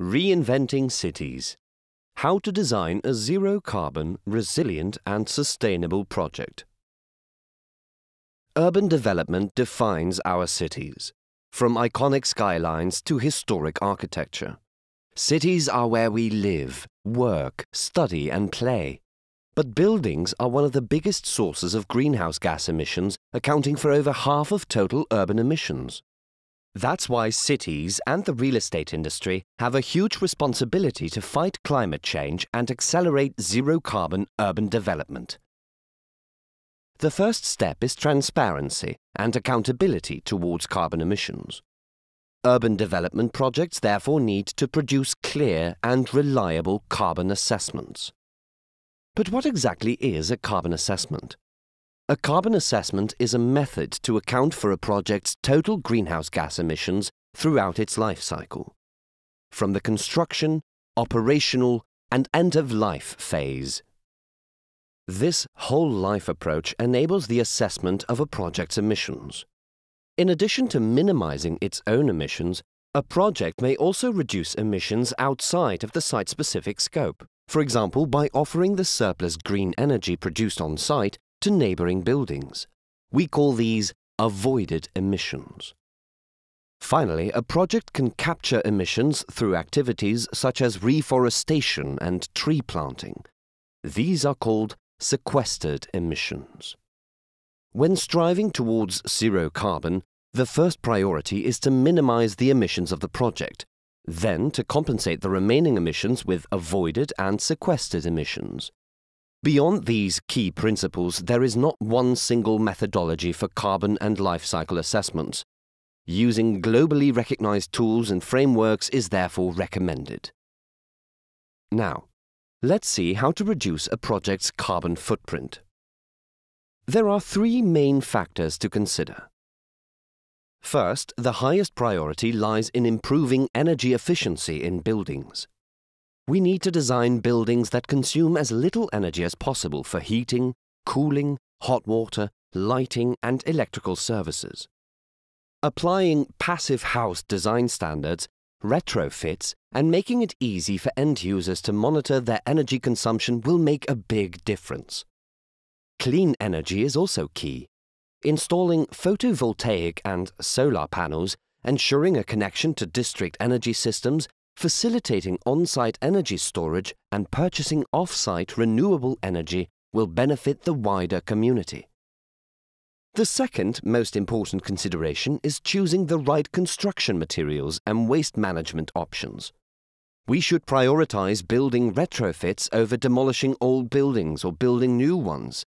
Reinventing Cities How to Design a Zero Carbon, Resilient and Sustainable Project. Urban development defines our cities, from iconic skylines to historic architecture. Cities are where we live, work, study and play. But buildings are one of the biggest sources of greenhouse gas emissions, accounting for over half of total urban emissions. That's why cities and the real estate industry have a huge responsibility to fight climate change and accelerate zero-carbon urban development. The first step is transparency and accountability towards carbon emissions. Urban development projects therefore need to produce clear and reliable carbon assessments. But what exactly is a carbon assessment? A carbon assessment is a method to account for a project's total greenhouse gas emissions throughout its life cycle, from the construction, operational, and end of life phase. This whole life approach enables the assessment of a project's emissions. In addition to minimizing its own emissions, a project may also reduce emissions outside of the site-specific scope, for example by offering the surplus green energy produced on site to neighbouring buildings. We call these avoided emissions. Finally, a project can capture emissions through activities such as reforestation and tree planting. These are called sequestered emissions. When striving towards zero carbon, the first priority is to minimize the emissions of the project, then to compensate the remaining emissions with avoided and sequestered emissions. Beyond these key principles, there is not one single methodology for carbon and life cycle assessments. Using globally recognized tools and frameworks is therefore recommended. Now, let's see how to reduce a project's carbon footprint. There are three main factors to consider. First, the highest priority lies in improving energy efficiency in buildings. We need to design buildings that consume as little energy as possible for heating, cooling, hot water, lighting and electrical services. Applying passive house design standards, retrofits and making it easy for end users to monitor their energy consumption will make a big difference. Clean energy is also key. Installing photovoltaic and solar panels, ensuring a connection to district energy systems facilitating on-site energy storage and purchasing off-site renewable energy will benefit the wider community. The second most important consideration is choosing the right construction materials and waste management options. We should prioritize building retrofits over demolishing old buildings or building new ones,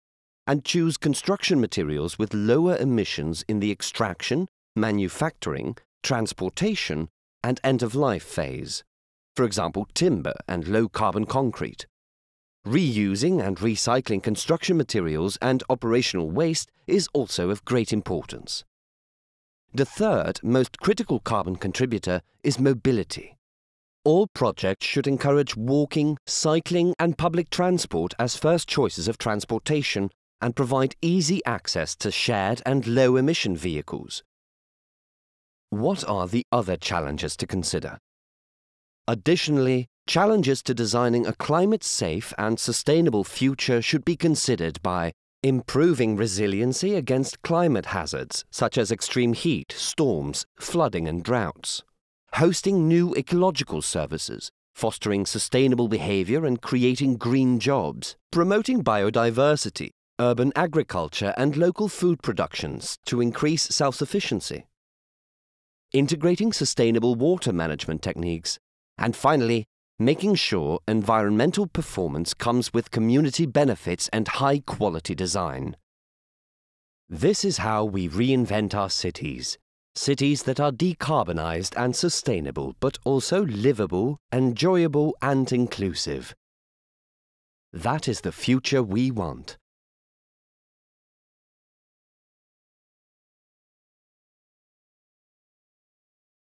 and choose construction materials with lower emissions in the extraction, manufacturing, transportation and end of life phase, for example, timber and low carbon concrete. Reusing and recycling construction materials and operational waste is also of great importance. The third most critical carbon contributor is mobility. All projects should encourage walking, cycling and public transport as first choices of transportation and provide easy access to shared and low-emission vehicles, what are the other challenges to consider? Additionally, challenges to designing a climate-safe and sustainable future should be considered by improving resiliency against climate hazards such as extreme heat, storms, flooding and droughts, hosting new ecological services, fostering sustainable behaviour and creating green jobs, promoting biodiversity, urban agriculture and local food productions to increase self-sufficiency, integrating sustainable water management techniques, and finally, making sure environmental performance comes with community benefits and high quality design. This is how we reinvent our cities. Cities that are decarbonized and sustainable, but also livable, enjoyable and inclusive. That is the future we want.